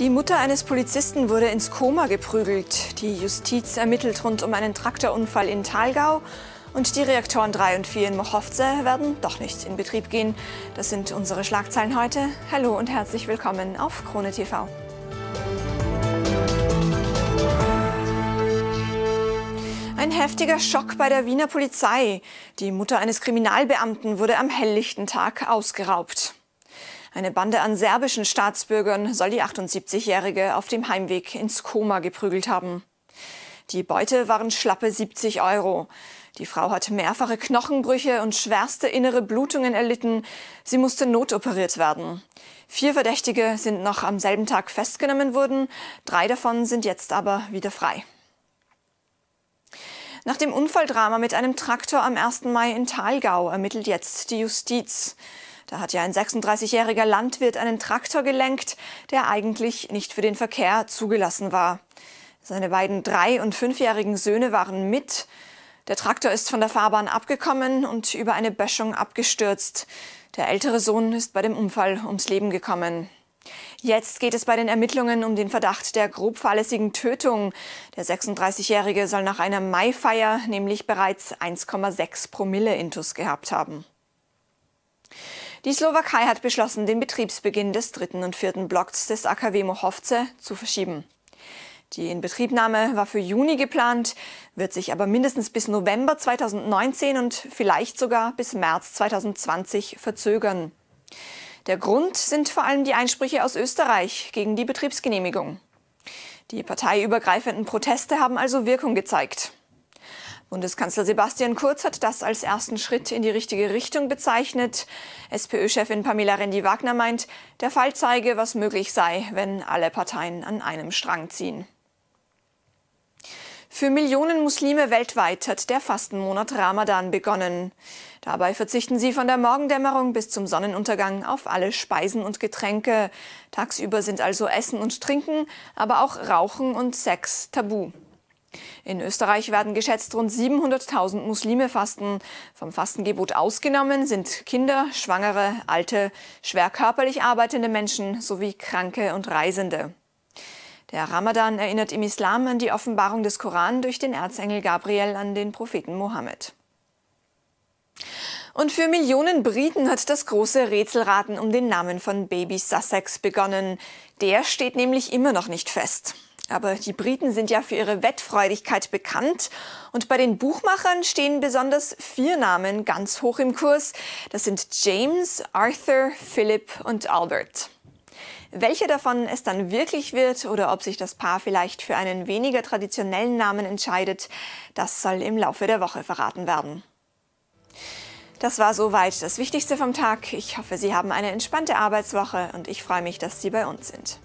Die Mutter eines Polizisten wurde ins Koma geprügelt. Die Justiz ermittelt rund um einen Traktorunfall in Thalgau. Und die Reaktoren 3 und 4 in Mochovce werden doch nicht in Betrieb gehen. Das sind unsere Schlagzeilen heute. Hallo und herzlich willkommen auf Krone TV. Ein heftiger Schock bei der Wiener Polizei. Die Mutter eines Kriminalbeamten wurde am helllichten Tag ausgeraubt. Eine Bande an serbischen Staatsbürgern soll die 78-Jährige auf dem Heimweg ins Koma geprügelt haben. Die Beute waren schlappe 70 Euro. Die Frau hat mehrfache Knochenbrüche und schwerste innere Blutungen erlitten. Sie musste notoperiert werden. Vier Verdächtige sind noch am selben Tag festgenommen worden. Drei davon sind jetzt aber wieder frei. Nach dem Unfalldrama mit einem Traktor am 1. Mai in Thalgau ermittelt jetzt die Justiz. Da hat ja ein 36-jähriger Landwirt einen Traktor gelenkt, der eigentlich nicht für den Verkehr zugelassen war. Seine beiden drei- und fünfjährigen Söhne waren mit. Der Traktor ist von der Fahrbahn abgekommen und über eine Böschung abgestürzt. Der ältere Sohn ist bei dem Unfall ums Leben gekommen. Jetzt geht es bei den Ermittlungen um den Verdacht der grob fahrlässigen Tötung. Der 36-Jährige soll nach einer Maifeier nämlich bereits 1,6 Promille Intus gehabt haben. Die Slowakei hat beschlossen, den Betriebsbeginn des dritten und vierten Blocks des AKW Mohovce zu verschieben. Die Inbetriebnahme war für Juni geplant, wird sich aber mindestens bis November 2019 und vielleicht sogar bis März 2020 verzögern. Der Grund sind vor allem die Einsprüche aus Österreich gegen die Betriebsgenehmigung. Die parteiübergreifenden Proteste haben also Wirkung gezeigt. Bundeskanzler Sebastian Kurz hat das als ersten Schritt in die richtige Richtung bezeichnet. SPÖ-Chefin Pamela Rendi-Wagner meint, der Fall zeige, was möglich sei, wenn alle Parteien an einem Strang ziehen. Für Millionen Muslime weltweit hat der Fastenmonat Ramadan begonnen. Dabei verzichten sie von der Morgendämmerung bis zum Sonnenuntergang auf alle Speisen und Getränke. Tagsüber sind also Essen und Trinken, aber auch Rauchen und Sex tabu. In Österreich werden geschätzt rund 700.000 Muslime fasten. Vom Fastengebot ausgenommen sind Kinder, Schwangere, alte, schwer körperlich arbeitende Menschen sowie Kranke und Reisende. Der Ramadan erinnert im Islam an die Offenbarung des Koran durch den Erzengel Gabriel an den Propheten Mohammed. Und für Millionen Briten hat das große Rätselraten um den Namen von Baby Sussex begonnen. Der steht nämlich immer noch nicht fest. Aber die Briten sind ja für ihre Wettfreudigkeit bekannt. Und bei den Buchmachern stehen besonders vier Namen ganz hoch im Kurs. Das sind James, Arthur, Philip und Albert. Welcher davon es dann wirklich wird oder ob sich das Paar vielleicht für einen weniger traditionellen Namen entscheidet, das soll im Laufe der Woche verraten werden. Das war soweit das Wichtigste vom Tag. Ich hoffe, Sie haben eine entspannte Arbeitswoche und ich freue mich, dass Sie bei uns sind.